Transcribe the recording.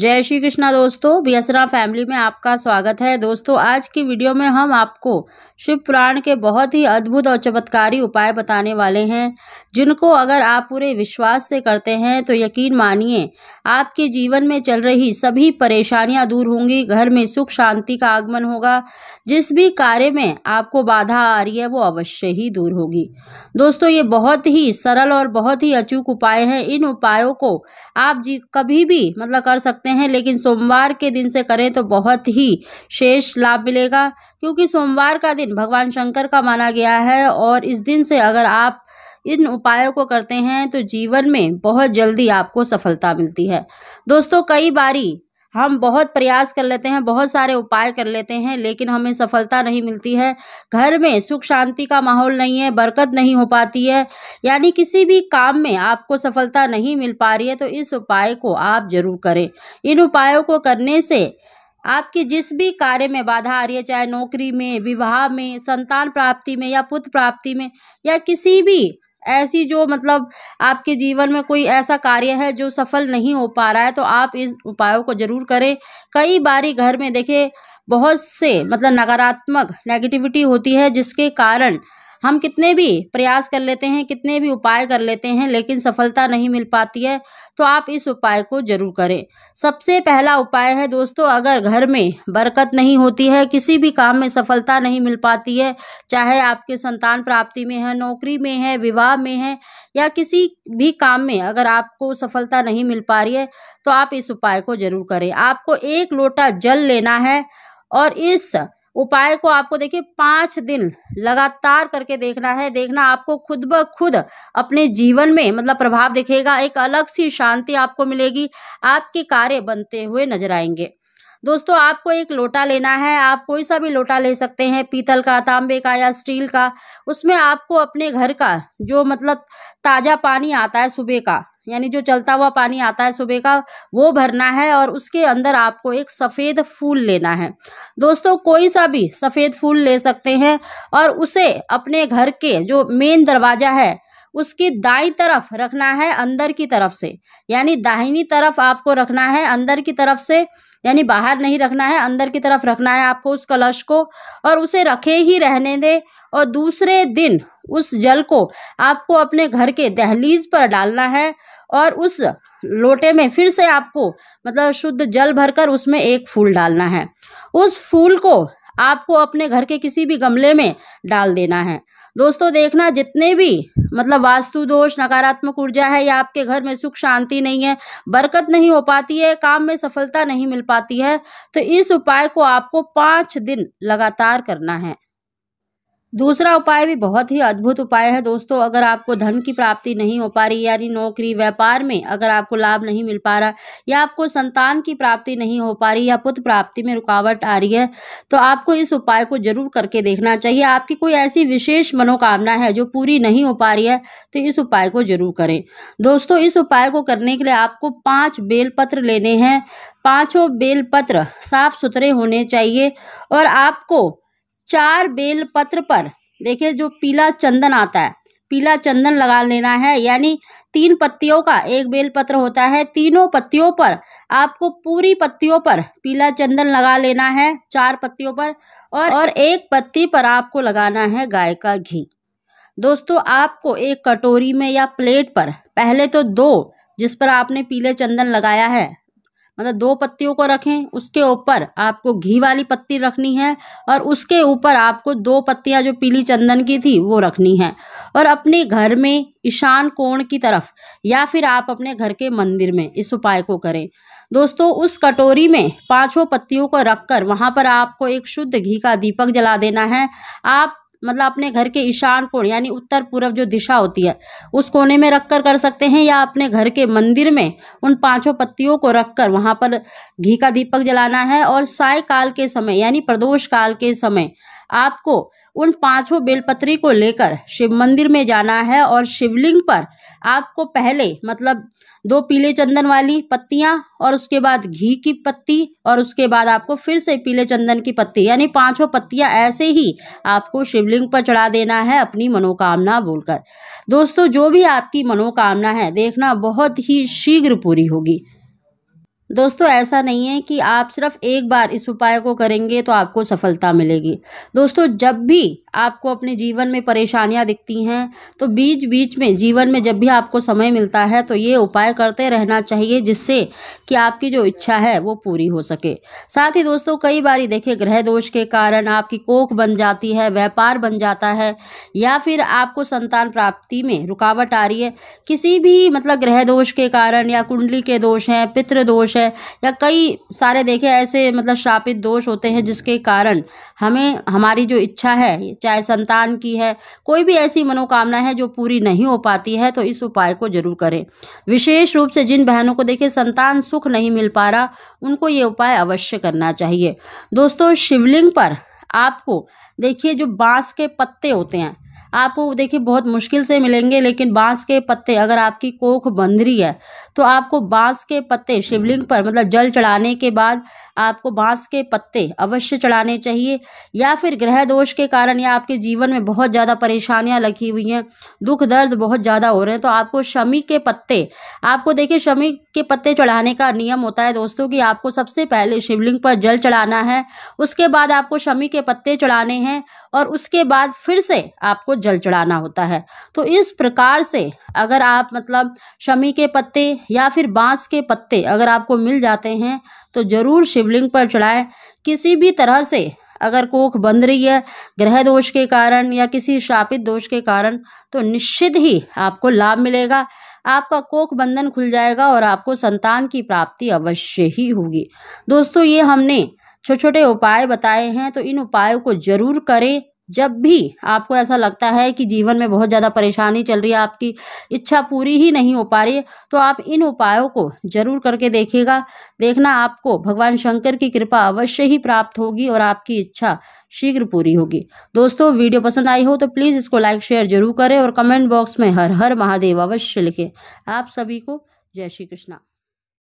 जय श्री कृष्णा दोस्तों बियसरा फैमिली में आपका स्वागत है दोस्तों आज की वीडियो में हम आपको शिव पुराण के बहुत ही अद्भुत और चमत्कारी उपाय बताने वाले हैं जिनको अगर आप पूरे विश्वास से करते हैं तो यकीन मानिए आपके जीवन में चल रही सभी परेशानियां दूर होंगी घर में सुख शांति का आगमन होगा जिस भी कार्य में आपको बाधा आ रही है वो अवश्य ही दूर होगी दोस्तों ये बहुत ही सरल और बहुत ही अचूक उपाय हैं इन उपायों को आप जी कभी भी मतलब कर सकते हैं लेकिन सोमवार के दिन से करें तो बहुत ही शेष लाभ मिलेगा क्योंकि सोमवार का दिन भगवान शंकर का माना गया है और इस दिन से अगर आप इन उपायों को करते हैं तो जीवन में बहुत जल्दी आपको सफलता मिलती है दोस्तों कई बारी हम बहुत प्रयास कर लेते हैं बहुत सारे उपाय कर लेते हैं लेकिन हमें सफलता नहीं मिलती है घर में सुख शांति का माहौल नहीं है बरकत नहीं हो पाती है यानी किसी भी काम में आपको सफलता नहीं मिल पा रही है तो इस उपाय को आप जरूर करें इन उपायों को करने से आपके जिस भी कार्य में बाधा आ रही है चाहे नौकरी में विवाह में संतान प्राप्ति में या पुत्र प्राप्ति में या किसी भी ऐसी जो मतलब आपके जीवन में कोई ऐसा कार्य है जो सफल नहीं हो पा रहा है तो आप इस उपायों को जरूर करें कई बारी घर में देखे बहुत से मतलब नकारात्मक नेगेटिविटी होती है जिसके कारण हम कितने भी प्रयास कर लेते हैं कितने भी उपाय कर लेते हैं लेकिन सफलता नहीं मिल पाती है तो आप इस उपाय को जरूर करें सबसे पहला उपाय है दोस्तों अगर घर में बरकत नहीं होती है किसी भी काम में सफलता नहीं मिल पाती है चाहे आपके संतान प्राप्ति में है नौकरी में है विवाह में है या किसी भी काम में अगर आपको सफलता नहीं मिल पा रही है तो आप इस उपाय को जरूर करें आपको एक लोटा जल लेना है और इस उपाय को आपको देखिए पांच दिन लगातार करके देखना है देखना आपको खुद ब खुद अपने जीवन में मतलब प्रभाव दिखेगा एक अलग सी शांति आपको मिलेगी आपके कार्य बनते हुए नजर आएंगे दोस्तों आपको एक लोटा लेना है आप कोई सा भी लोटा ले सकते हैं पीतल का तांबे का या स्टील का उसमें आपको अपने घर का जो मतलब ताज़ा पानी आता है सुबह का यानी जो चलता हुआ पानी आता है सुबह का वो भरना है और उसके अंदर आपको एक सफ़ेद फूल लेना है दोस्तों कोई सा भी सफ़ेद फूल ले सकते हैं और उसे अपने घर के जो मेन दरवाज़ा है उसकी दाई तरफ रखना है अंदर की तरफ से यानी दाहिनी तरफ आपको रखना है अंदर की तरफ से यानी बाहर नहीं रखना है अंदर की तरफ रखना है आपको उस कलश को और उसे रखे ही रहने दें और दूसरे दिन उस जल को आपको अपने घर के दहलीज पर डालना है और उस लोटे में फिर से आपको मतलब शुद्ध जल भरकर उसमें एक फूल डालना है उस फूल को आपको अपने घर के किसी भी गमले में डाल देना है दोस्तों देखना जितने भी मतलब वास्तु दोष नकारात्मक ऊर्जा है या आपके घर में सुख शांति नहीं है बरकत नहीं हो पाती है काम में सफलता नहीं मिल पाती है तो इस उपाय को आपको पाँच दिन लगातार करना है दूसरा उपाय भी बहुत ही अद्भुत उपाय है दोस्तों अगर आपको धन की प्राप्ति नहीं हो पा रही यानी नौकरी व्यापार में अगर आपको लाभ नहीं मिल पा रहा या आपको संतान की प्राप्ति नहीं हो पा रही या पुत्र प्राप्ति में रुकावट आ रही है तो आपको इस उपाय को जरूर करके देखना चाहिए आपकी कोई ऐसी विशेष मनोकामना है जो पूरी नहीं हो पा रही है तो इस उपाय को जरूर करें दोस्तों इस उपाय को करने के लिए आपको पाँच बेलपत्र लेने हैं पाँचों बेलपत्र साफ सुथरे होने चाहिए और आपको चार बेल पत्र पर देखिए जो पीला चंदन आता है पीला चंदन लगा लेना है यानी तीन पत्तियों का एक बेल पत्र होता है तीनों पत्तियों पर आपको पूरी पत्तियों पर पीला चंदन लगा लेना है चार पत्तियों पर और और एक पत्ती पर आपको लगाना है गाय का घी दोस्तों आपको एक कटोरी में या प्लेट पर पहले तो दो जिस पर आपने पीले चंदन लगाया है मतलब दो पत्तियों को रखें उसके ऊपर आपको घी वाली पत्ती रखनी है और उसके ऊपर आपको दो पत्तियां जो पीली चंदन की थी वो रखनी है और अपने घर में ईशान कोण की तरफ या फिर आप अपने घर के मंदिर में इस उपाय को करें दोस्तों उस कटोरी में पांचों पत्तियों को रखकर वहां पर आपको एक शुद्ध घी का दीपक जला देना है आप मतलब अपने घर के ईशान कोण यानी उत्तर पूर्व जो दिशा होती है उस कोने में रखकर कर सकते हैं या अपने घर के मंदिर में उन पांचों पत्तियों को रखकर कर वहाँ पर घी का दीपक जलाना है और साय काल के समय यानी प्रदोष काल के समय आपको उन पांचों बेलपत्री को लेकर शिव मंदिर में जाना है और शिवलिंग पर आपको पहले मतलब दो पीले चंदन वाली पत्तियां और उसके बाद घी की पत्ती और उसके बाद आपको फिर से पीले चंदन की पत्ती यानी पांचों पत्तियां ऐसे ही आपको शिवलिंग पर चढ़ा देना है अपनी मनोकामना बोलकर दोस्तों जो भी आपकी मनोकामना है देखना बहुत ही शीघ्र पूरी होगी दोस्तों ऐसा नहीं है कि आप सिर्फ एक बार इस उपाय को करेंगे तो आपको सफलता मिलेगी दोस्तों जब भी आपको अपने जीवन में परेशानियां दिखती हैं तो बीच बीच में जीवन में जब भी आपको समय मिलता है तो ये उपाय करते रहना चाहिए जिससे कि आपकी जो इच्छा है वो पूरी हो सके साथ ही दोस्तों कई बार देखिए ग्रह दोष के कारण आपकी कोख बन जाती है व्यापार बन जाता है या फिर आपको संतान प्राप्ति में रुकावट आ रही है किसी भी मतलब ग्रह दोष के कारण या कुंडली के दोष हैं पितृदोष है है या कई सारे देखे ऐसे मतलब श्रापित दोष होते हैं जिसके कारण हमें हमारी जो इच्छा है चाहे संतान की है कोई भी ऐसी मनोकामना है जो पूरी नहीं हो पाती है तो इस उपाय को जरूर करें विशेष रूप से जिन बहनों को देखे संतान सुख नहीं मिल पा रहा उनको ये उपाय अवश्य करना चाहिए दोस्तों शिवलिंग पर आपको देखिए जो बांस के पत्ते होते हैं आपको देखिए बहुत मुश्किल से मिलेंगे लेकिन बांस के पत्ते अगर आपकी कोख बंधरी है तो आपको बांस के पत्ते शिवलिंग पर मतलब जल चढ़ाने के बाद आपको बांस के पत्ते अवश्य चढ़ाने चाहिए या फिर ग्रह दोष के कारण या आपके जीवन में बहुत ज़्यादा परेशानियां लगी हुई हैं दुख दर्द बहुत ज़्यादा हो रहे हैं तो आपको शमी के पत्ते आपको देखिए शमी के पत्ते चढ़ाने का नियम होता है दोस्तों कि आपको सबसे पहले शिवलिंग पर जल चढ़ाना है उसके बाद आपको शमी के पत्ते चढ़ाने हैं और उसके बाद फिर से आपको जल चढ़ाना होता है तो इस प्रकार से अगर आप मतलब शमी के पत्ते या फिर बांस के पत्ते अगर आपको मिल जाते हैं तो ज़रूर शिवलिंग पर चढ़ाएं किसी भी तरह से अगर कोख बन रही है ग्रह दोष के कारण या किसी शापित दोष के कारण तो निश्चित ही आपको लाभ मिलेगा आपका कोख बंधन खुल जाएगा और आपको संतान की प्राप्ति अवश्य ही होगी दोस्तों ये हमने छोटे छोटे उपाय बताए हैं तो इन उपायों को जरूर करें जब भी आपको ऐसा लगता है कि जीवन में बहुत ज़्यादा परेशानी चल रही है आपकी इच्छा पूरी ही नहीं हो पा रही है तो आप इन उपायों को जरूर करके देखिएगा देखना आपको भगवान शंकर की कृपा अवश्य ही प्राप्त होगी और आपकी इच्छा शीघ्र पूरी होगी दोस्तों वीडियो पसंद आई हो तो प्लीज़ इसको लाइक शेयर जरूर करें और कमेंट बॉक्स में हर हर महादेव अवश्य लिखें आप सभी को जय श्री कृष्णा